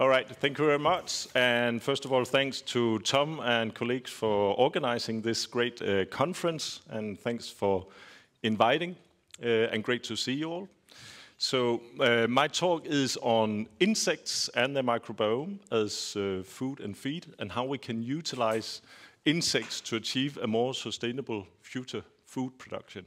All right, thank you very much. And first of all, thanks to Tom and colleagues for organizing this great uh, conference, and thanks for inviting, uh, and great to see you all. So uh, my talk is on insects and their microbiome as uh, food and feed, and how we can utilize insects to achieve a more sustainable future food production.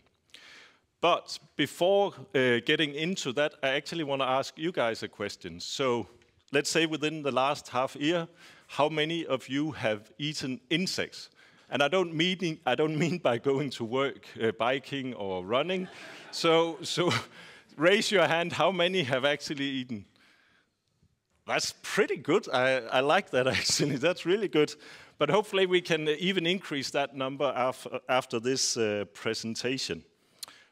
But before uh, getting into that, I actually want to ask you guys a question. So let's say within the last half year, how many of you have eaten insects? And I don't mean, I don't mean by going to work, uh, biking, or running. so, so raise your hand how many have actually eaten. That's pretty good. I, I like that actually. That's really good. But hopefully, we can even increase that number after, after this uh, presentation.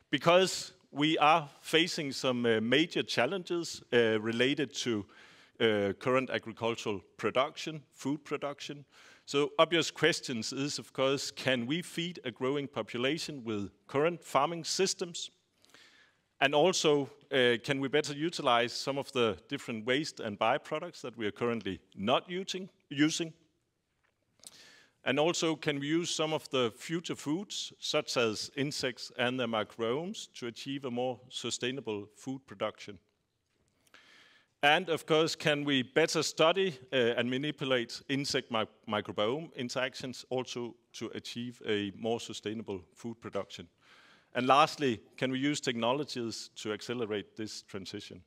Because we are facing some uh, major challenges uh, related to uh, current agricultural production, food production. So obvious questions is, of course, can we feed a growing population with current farming systems? And also, uh, can we better utilize some of the different waste and byproducts that we are currently not using, using? And also, can we use some of the future foods, such as insects and their microbes, to achieve a more sustainable food production? And of course, can we better study uh, and manipulate insect mi microbiome interactions also to achieve a more sustainable food production? And lastly, can we use technologies to accelerate this transition?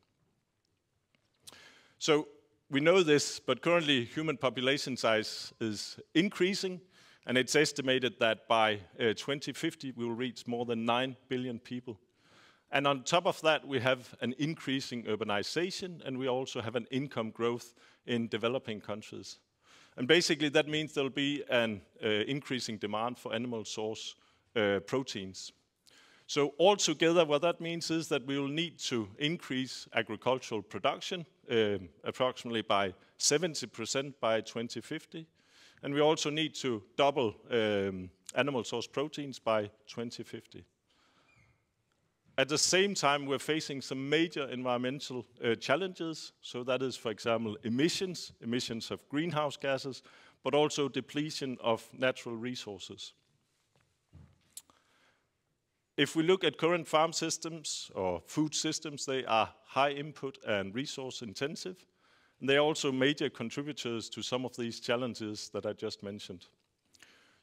So we know this, but currently human population size is increasing, and it's estimated that by uh, 2050 we will reach more than 9 billion people and on top of that, we have an increasing urbanization, and we also have an income growth in developing countries. And basically, that means there'll be an uh, increasing demand for animal source uh, proteins. So altogether, what that means is that we will need to increase agricultural production um, approximately by 70% by 2050. And we also need to double um, animal source proteins by 2050. At the same time, we're facing some major environmental uh, challenges. So that is, for example, emissions, emissions of greenhouse gases, but also depletion of natural resources. If we look at current farm systems or food systems, they are high input and resource intensive. And they are also major contributors to some of these challenges that I just mentioned.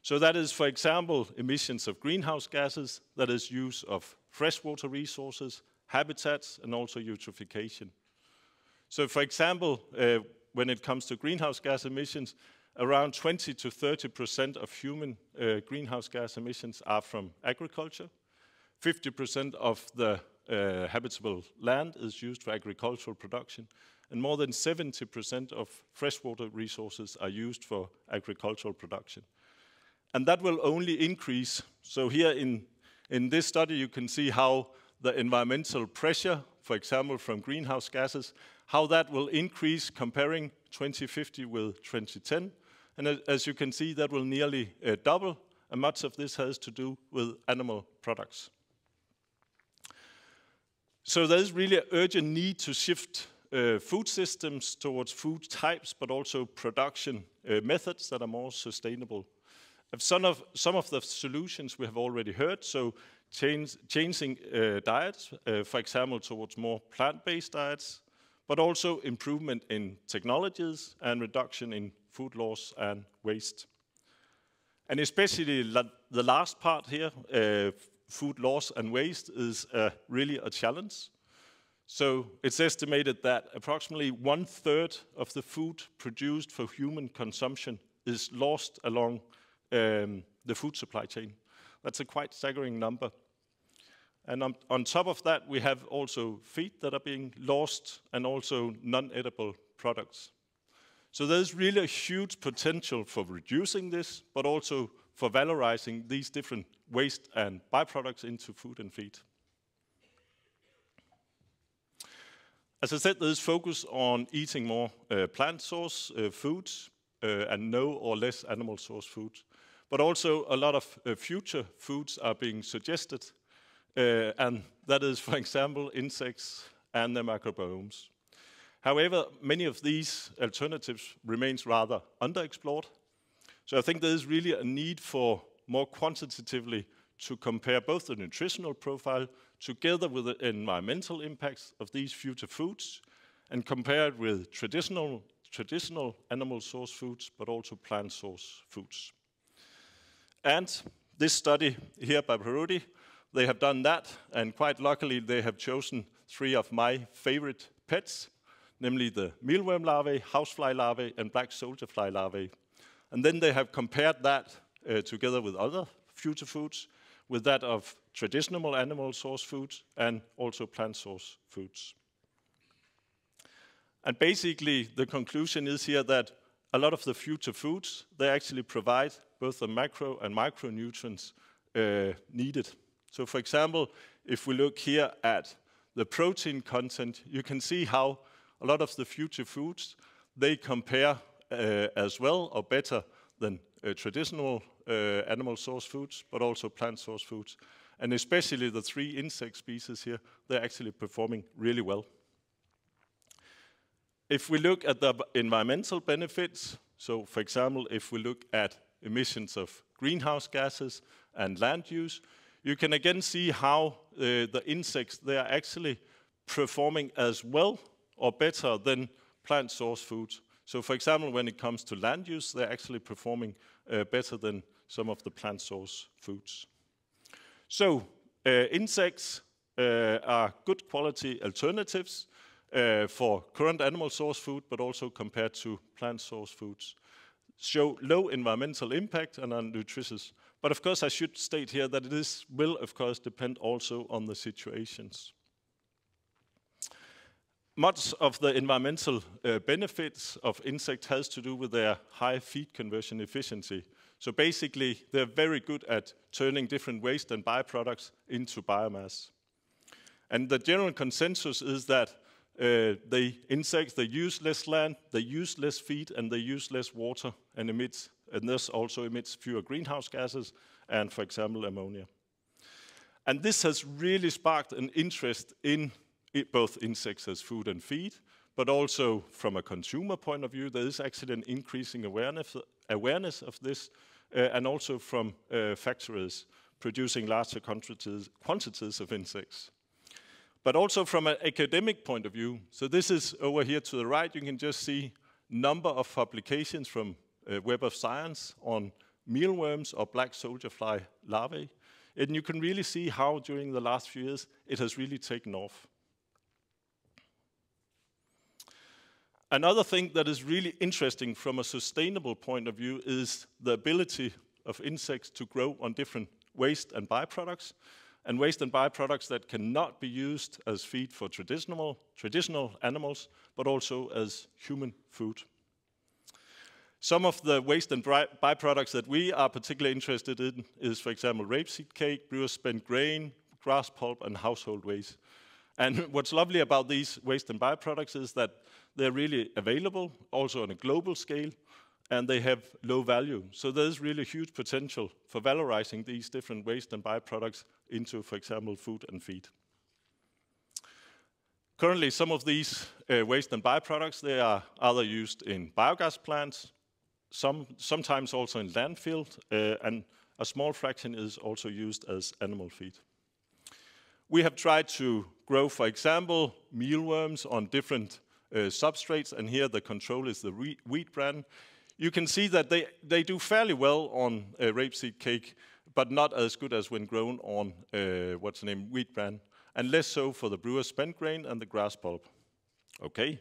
So that is, for example, emissions of greenhouse gases, that is use of freshwater resources, habitats, and also eutrophication. So for example, uh, when it comes to greenhouse gas emissions, around 20 to 30% of human uh, greenhouse gas emissions are from agriculture. 50% of the uh, habitable land is used for agricultural production, and more than 70% of freshwater resources are used for agricultural production and that will only increase. So here in, in this study, you can see how the environmental pressure, for example, from greenhouse gases, how that will increase comparing 2050 with 2010. And as, you can see, that will nearly uh, double, and much of this has to do with animal products. So there is really an urgent need to shift uh, food systems towards food types, but also production uh, methods that are more sustainable some of, some of the solutions we have already heard, so change, changing uh, diets, uh, for example, towards more plant-based diets, but also improvement in technologies and reduction in food loss and waste. And especially la the last part here, uh, food loss and waste, is uh, really a challenge. So it's estimated that approximately one third of the food produced for human consumption is lost along um, the food supply chain. That's a quite staggering number. And on, on, top of that, we have also feed that are being lost and also non-edible products. So there's really a huge potential for reducing this, but also for valorizing these different waste and byproducts into food and feed. As I said, there's focus on eating more uh, plant source uh, foods uh, and no or less animal source foods. But also a lot of uh, future foods are being suggested, uh, and that is, for example, insects and their microbiomes. However, many of these alternatives remains rather underexplored. So I think there is really a need for more quantitatively to compare both the nutritional profile together with the environmental impacts of these future foods and compare it with traditional, traditional animal source foods, but also plant source foods. And this study here by Perudi, they have done that, and quite luckily they have chosen three of my favorite pets, namely the mealworm larvae, housefly larvae, and black soldier fly larvae. And then they have compared that uh, together with other future foods, with that of traditional animal source foods and also plant source foods. And basically, the conclusion is here that a lot of the future foods, they actually provide both the macro and micronutrients uh, needed. So for example, if we look here at the protein content, you can see how a lot of the future foods, they compare uh, as well or better than uh, traditional uh, animal source foods, but also plant source foods. And especially the three insect species here, they're actually performing really well. If we look at the environmental benefits, so for example, if we look at emissions of greenhouse gases and land use, you can again see how uh, the insects, they are actually performing as well or better than plant source foods. So for example, when it comes to land use, they're actually performing uh, better than some of the plant source foods. So uh, insects uh, are good quality alternatives uh, for current animal source food, but also compared to plant source foods, show low environmental impact and are nutritious. But of course, I should state here that this will, of course, depend also on the situations. Much of the environmental uh, benefits of insects has to do with their high feed conversion efficiency. So basically, they're very good at turning different waste and byproducts into biomass. And the general consensus is that uh, they insects they use less land, they use less feed, and they use less water, and emits and this also emits fewer greenhouse gases, and for example ammonia. And this has really sparked an interest in it, both insects as food and feed, but also from a consumer point of view, there is actually an increasing awareness awareness of this, uh, and also from uh, factories producing larger quantities, quantities of insects but also from an academic point of view. So this is over here to the right. You can just see number of publications from uh, Web of Science on mealworms or black soldier fly larvae. And you can really see how during the last few years it has really taken off. Another thing that is really interesting from a sustainable point of view is the ability of insects to grow on different waste and byproducts and waste and byproducts that cannot be used as feed for traditional, traditional animals, but also as human food. Some of the waste and byproducts that we are particularly interested in is, for example, rapeseed cake, brewer's spent grain, grass pulp, and household waste. And what's lovely about these waste and byproducts is that they're really available, also on a global scale, and they have low value. So there's really huge potential for valorizing these different waste and byproducts into, for example, food and feed. Currently, some of these uh, waste and byproducts, they are either used in biogas plants, some, sometimes also in landfill, uh, and a small fraction is also used as animal feed. We have tried to grow, for example, mealworms on different uh, substrates, and here the control is the wheat bran you can see that they, they do fairly well on uh, rapeseed cake, but not as good as when grown on, uh, what's the name, wheat bran, and less so for the brewer's spent grain and the grass pulp. Okay,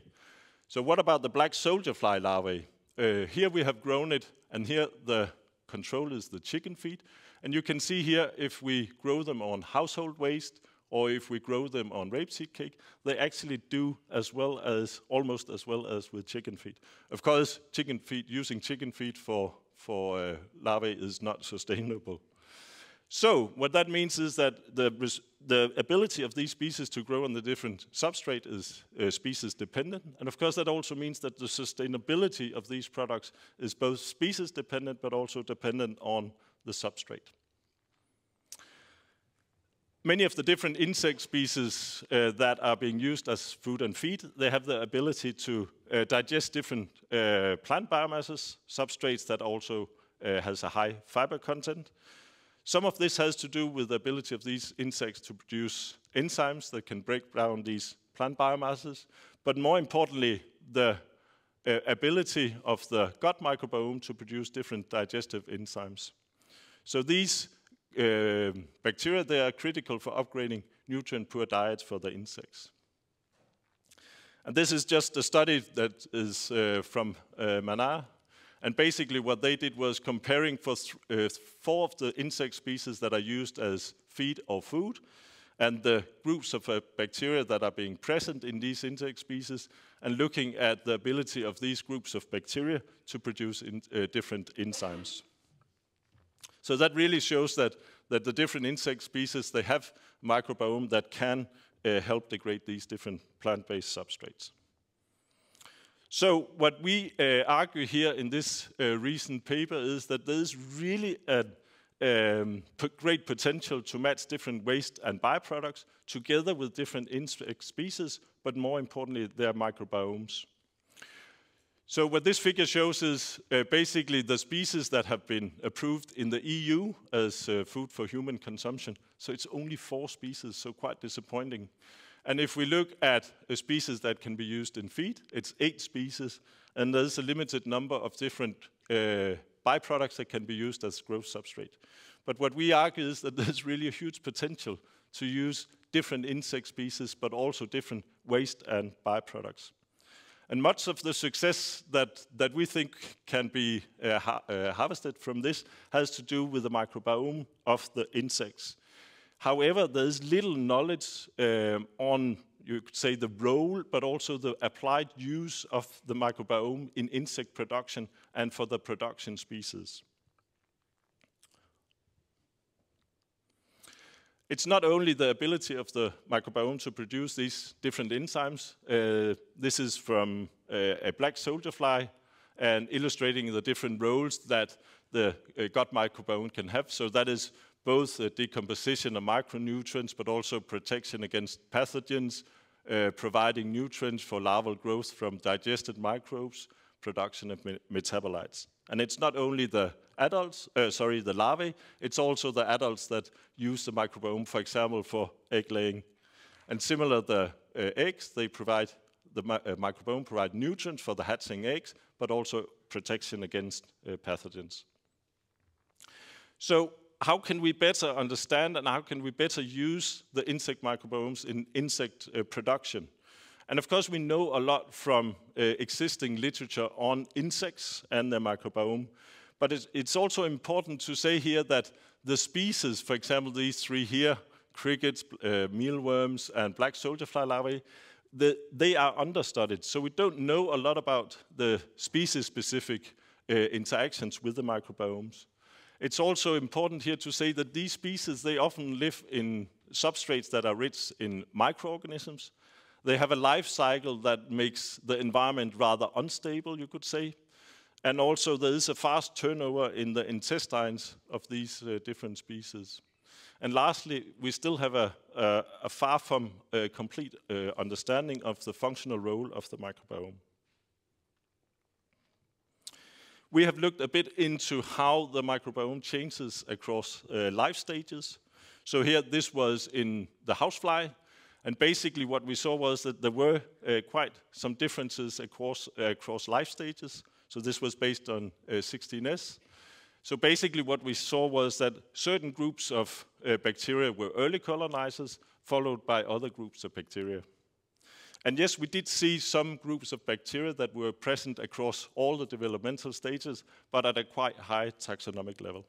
so what about the black soldier fly larvae? Uh, here we have grown it, and here the control is the chicken feed. And you can see here, if we grow them on household waste, or if we grow them on rapeseed cake, they actually do as well as, almost as well as with chicken feed. Of course, chicken feed, using chicken feed for, for uh, larvae is not sustainable. So what that means is that the, the ability of these species to grow on the different substrate is uh, species dependent. And of course, that also means that the sustainability of these products is both species dependent, but also dependent on the substrate. Many of the different insect species uh, that are being used as food and feed, they have the ability to uh, digest different uh, plant biomasses, substrates that also uh, has a high fiber content. Some of this has to do with the ability of these insects to produce enzymes that can break down these plant biomasses, but more importantly, the uh, ability of the gut microbiome to produce different digestive enzymes. So these uh, øh, bacteria, they are critical for upgrading nutrient-poor diets for the insects. And this is just a study that is uh, from uh, Manar. And basically what they did was comparing for uh, four of the insect species that are used as feed or food, and the groups of uh, bacteria that are being present in these insect species, and looking at the ability of these groups of bacteria to produce in, uh, different enzymes. So that really shows that, that the different insect species, they have microbiome that can uh, help degrade these different plant-based substrates. So what we uh, argue here in this uh, recent paper is that there is really a um, great potential to match different waste and byproducts together with different insect species, but more importantly, their microbiomes. So what this figure shows is uh, basically the species that have been approved in the EU as uh, food for human consumption. So it's only four species, so quite disappointing. And if we look at a species that can be used in feed, it's eight species, and there's a limited number of different uh, byproducts that can be used as growth substrate. But what we argue is that there's really a huge potential to use different insect species, but also different waste and byproducts. And much of the success that, that we think can be uh, ha uh, harvested from this has to do with the microbiome of the insects. However, there is little knowledge um, on, you could say, the role, but also the applied use of the microbiome in insect production and for the production species. it's not only the ability of the microbiome to produce these different enzymes. Uh, this is from uh, a black soldier fly and illustrating the different roles that the uh, gut microbiome can have. So that is both the decomposition of micronutrients, but also protection against pathogens, uh, providing nutrients for larval growth from digested microbes, production of me metabolites. And it's not only the adults, uh, sorry, the larvae. It's also the adults that use the microbiome, for example, for egg laying. And similar, the uh, eggs, they provide, the mi uh, microbiome provide nutrients for the hatching eggs, but also protection against uh, pathogens. So how can we better understand and how can we better use the insect microbiomes in insect uh, production? And of course, we know a lot from uh, existing literature on insects and their microbiome. But it's, it's also important to say here that the species, for example, these three here, crickets, uh, mealworms, and black soldier fly larvae, the, they are understudied. So we don't know a lot about the species-specific uh, interactions with the microbiomes. It's also important here to say that these species, they often live in substrates that are rich in microorganisms. They have a life cycle that makes the environment rather unstable, you could say, and also there is a fast turnover in the intestines of these uh, different species. And lastly, we still have a, a, a far from uh, complete uh, understanding of the functional role of the microbiome. We have looked a bit into how the microbiome changes across uh, life stages. So here, this was in the housefly, and basically what we saw was that there were uh, quite some differences across, across life stages. So this was based on uh, 16S. So basically what we saw was that certain groups of uh, bacteria were early colonizers, followed by other groups of bacteria. And yes, we did see some groups of bacteria that were present across all the developmental stages, but at a quite high taxonomic level.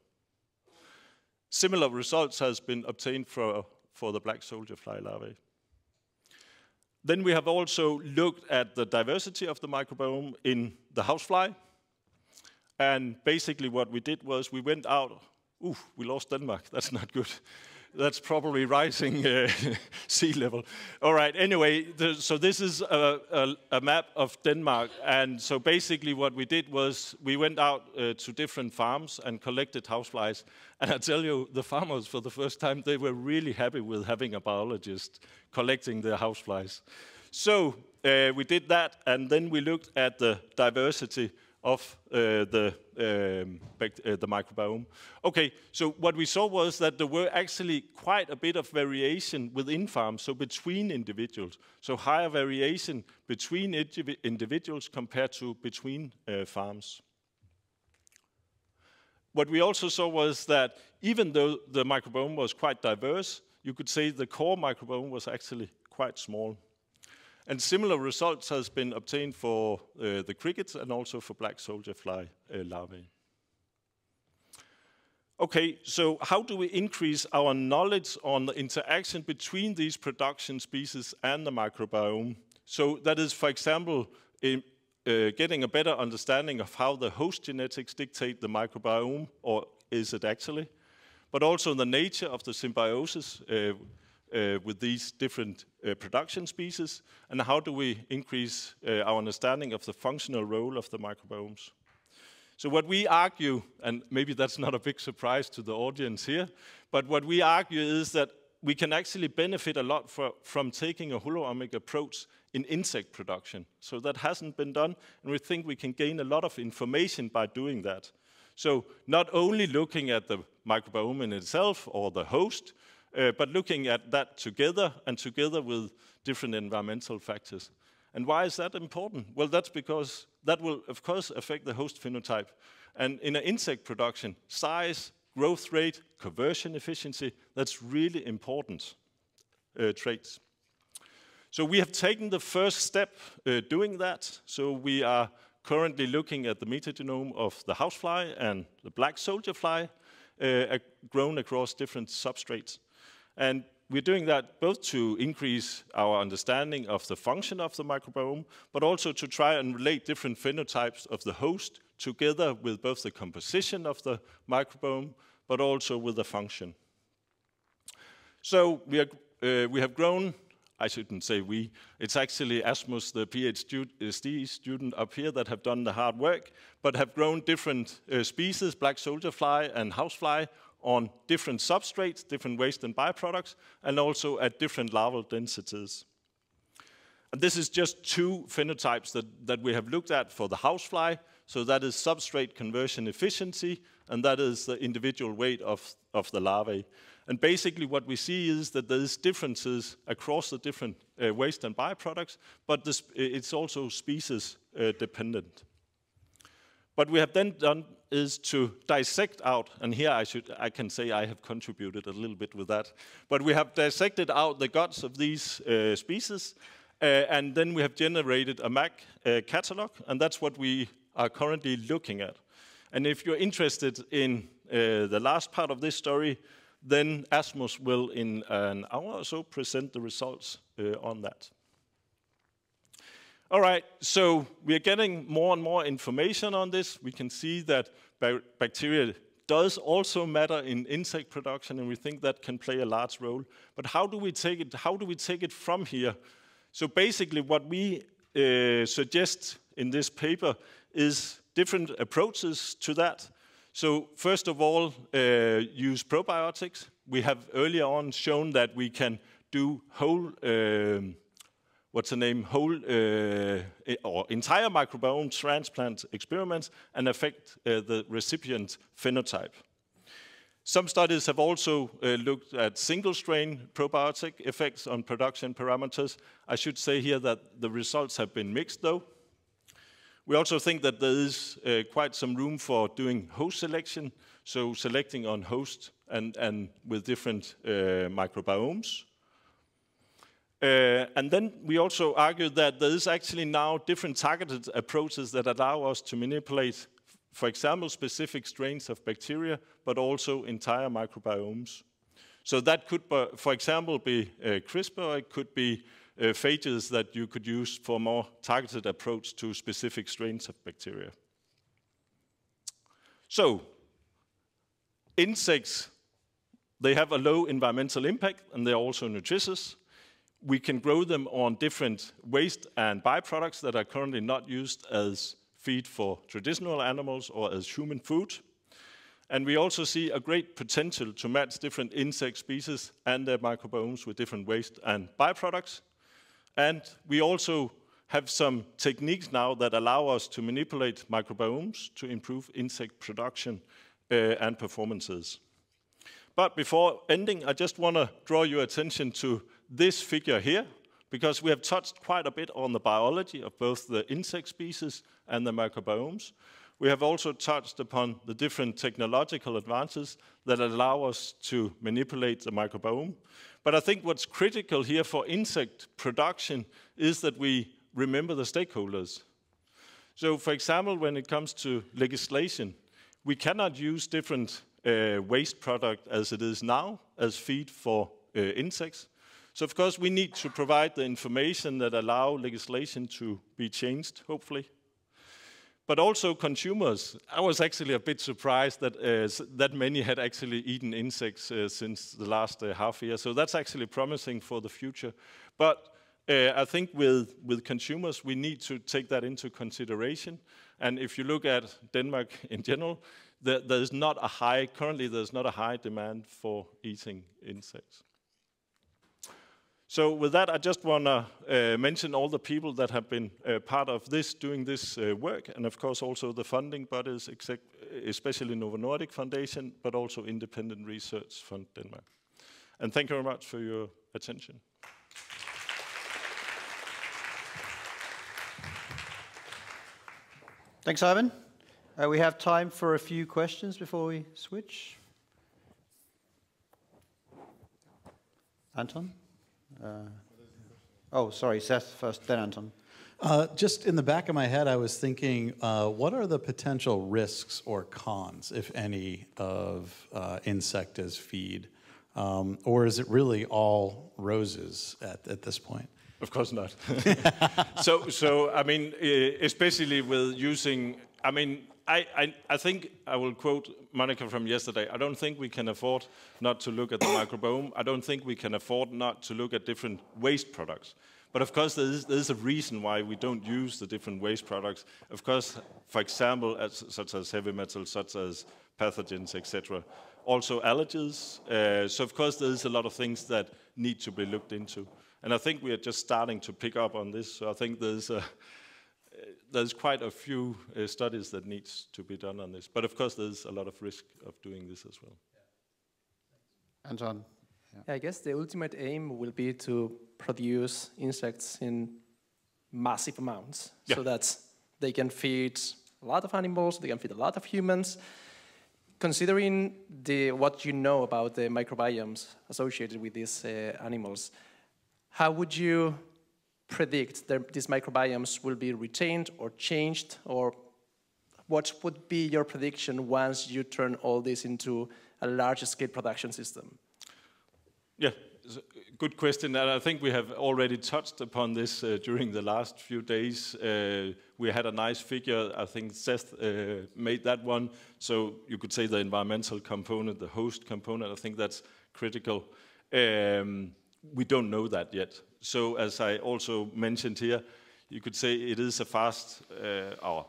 Similar results has been obtained for, for the black soldier fly larvae. Then we have also looked at the diversity of the microbiome in the housefly. And basically what we did was we went out, ooh, we lost Denmark, that's not good that's probably rising uh, sea level. All right, anyway, the, so this is a, a, a, map of Denmark. And so basically what we did was we went out uh, to different farms and collected houseflies. And I tell you, the farmers, for the first time, they were really happy with having a biologist collecting their houseflies. So uh, we did that, and then we looked at the diversity of uh, the, um, uh, the microbiome. Okay, so what we saw was that there were actually quite a bit of variation within farms, so between individuals. So higher variation between individuals compared to between uh, farms. What we also saw was that even though the microbiome was quite diverse, you could say the core microbiome was actually quite small. And similar results has been obtained for uh, the crickets and also for black soldier fly uh, larvae. Okay, so how do we increase our knowledge on the interaction between these production species and the microbiome? So that is, for example, in, uh, getting a better understanding of how the host genetics dictate the microbiome, or is it actually, but also the nature of the symbiosis uh, uh, with these different uh, production species, and how do we increase uh, our understanding of the functional role of the microbiomes. So what we argue, and maybe that's not a big surprise to the audience here, but what we argue is that we can actually benefit a lot for, from taking a holomic approach in insect production. So that hasn't been done, and we think we can gain a lot of information by doing that. So not only looking at the microbiome in itself or the host, uh, but looking at that together and together with different environmental factors. And why is that important? Well, that's because that will, of course, affect the host phenotype. And in an insect production, size, growth rate, conversion efficiency, that's really important uh, traits. So we have taken the first step uh, doing that. So we are currently looking at the metagenome of the housefly and the black soldier fly uh, grown across different substrates. And we're doing that both to increase our understanding of the function of the microbiome, but also to try and relate different phenotypes of the host together with both the composition of the microbiome, but also with the function. So we, are, uh, we have grown, I shouldn't say we, it's actually Asmus, the PhD uh, student up here that have done the hard work, but have grown different uh, species, black soldier fly and housefly, on different substrates, different waste and byproducts, and also at different larval densities. And this is just two phenotypes that, that we have looked at for the housefly. So that is substrate conversion efficiency, and that is the individual weight of, of the larvae. And basically what we see is that there is differences across the different uh, waste and byproducts, but this, it's also species uh, dependent. But we have then done is to dissect out, and here I, should, I can say I have contributed a little bit with that, but we have dissected out the guts of these uh, species, uh, and then we have generated a MAC uh, catalog, and that's what we are currently looking at. And if you're interested in uh, the last part of this story, then Asmus will, in an hour or so, present the results uh, on that. All right, so we are getting more and more information on this. We can see that bacteria does also matter in insect production, and we think that can play a large role. But how do we take it, how do we take it from here? So basically what we uh, suggest in this paper is different approaches to that. So first of all, uh, use probiotics. We have earlier on shown that we can do whole um, what's the name, whole uh, or entire microbiome transplant experiments and affect uh, the recipient phenotype. Some studies have also uh, looked at single strain probiotic effects on production parameters. I should say here that the results have been mixed though. We also think that there is uh, quite some room for doing host selection, so selecting on host and, and with different uh, microbiomes. Uh, and then we also argue that there is actually now different targeted approaches that allow us to manipulate, for example, specific strains of bacteria, but also entire microbiomes. So that could, for example, be uh, CRISPR, it could be uh, phages that you could use for a more targeted approach to specific strains of bacteria. So, insects, they have a low environmental impact and they're also nutritious we can grow them on different waste and byproducts that are currently not used as feed for traditional animals or as human food. And we also see a great potential to match different insect species and their microbiomes with different waste and byproducts. And we also have some techniques now that allow us to manipulate microbiomes to improve insect production uh, and performances. But before ending, I just want to draw your attention to this figure here because we have touched quite a bit on the biology of both the insect species and the microbiomes. We have also touched upon the different technological advances that allow us to manipulate the microbiome. But I think what's critical here for insect production is that we remember the stakeholders. So, for example, when it comes to legislation, we cannot use different uh, waste product as it is now as feed for uh, insects. So of course we need to provide the information that allow legislation to be changed, hopefully. But also consumers. I was actually a bit surprised that, uh, that many had actually eaten insects uh, since the last uh, half year. So that's actually promising for the future. But uh, I think with, with consumers, we need to take that into consideration. And if you look at Denmark in general, there, there's not a high, currently there's not a high demand for eating insects. So with that, I just want to uh, mention all the people that have been uh, part of this, doing this uh, work, and of course also the funding bodies, especially Novo Nordic Foundation, but also Independent Research Fund Denmark. And thank you very much for your attention. Thanks, Ivan. Uh, we have time for a few questions before we switch. Anton? Uh, oh, sorry, Seth first, then Anton. Uh, just in the back of my head, I was thinking, uh, what are the potential risks or cons, if any, of uh, insect as feed? Um, or is it really all roses at, at this point? Of course not. so, so I mean, especially with using, I mean, I, I, I think I will quote Monica from yesterday. I don't think we can afford not to look at the microbiome. I don't think we can afford not to look at different waste products. But of course, there is, there is, a reason why we don't use the different waste products. Of course, for example, as, such as heavy metals, such as pathogens, etc. Also allergies. Uh, so of course, there is a lot of things that need to be looked into. And I think we are just starting to pick up on this. So I think there's a there's quite a few uh, studies that needs to be done on this, but of course there's a lot of risk of doing this as well. Anton. Yeah. I guess the ultimate aim will be to produce insects in massive amounts yeah. so that they can feed a lot of animals, they can feed a lot of humans. Considering the, what you know about the microbiomes associated with these uh, animals, how would you predict that these microbiomes will be retained or changed? Or what would be your prediction once you turn all this into a large-scale production system? Yeah, good question, and I think we have already touched upon this uh, during the last few days. Uh, we had a nice figure, I think Seth uh, made that one. So you could say the environmental component, the host component, I think that's critical. Um, we don't know that yet. So as I also mentioned here, you could say it is a fast, uh, or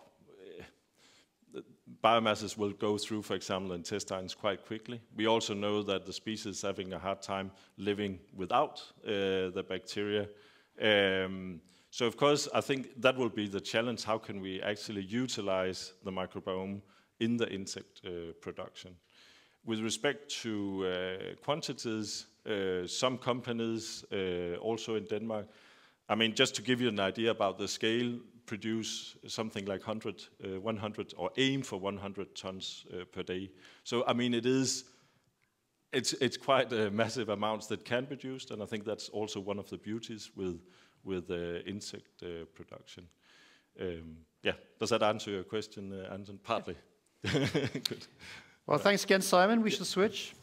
uh, biomasses will go through, for example, intestines quite quickly. We also know that the species is having a hard time living without uh, the bacteria. Um, so of course, I think that will be the challenge. How can we actually utilize the microbiome in the insect uh, production? With respect to uh, quantities, uh, some companies uh, also in Denmark, I mean, just to give you an idea about the scale, produce something like 100, 100 or aim for 100 tons per day. So, I mean, it is it's, it's quite massive amounts that can be produced, and I think that's also one of the beauties with, with insect production. Um, yeah, does that answer your question, Anton? Partly. Good. Well, thanks again, Simon. We should switch.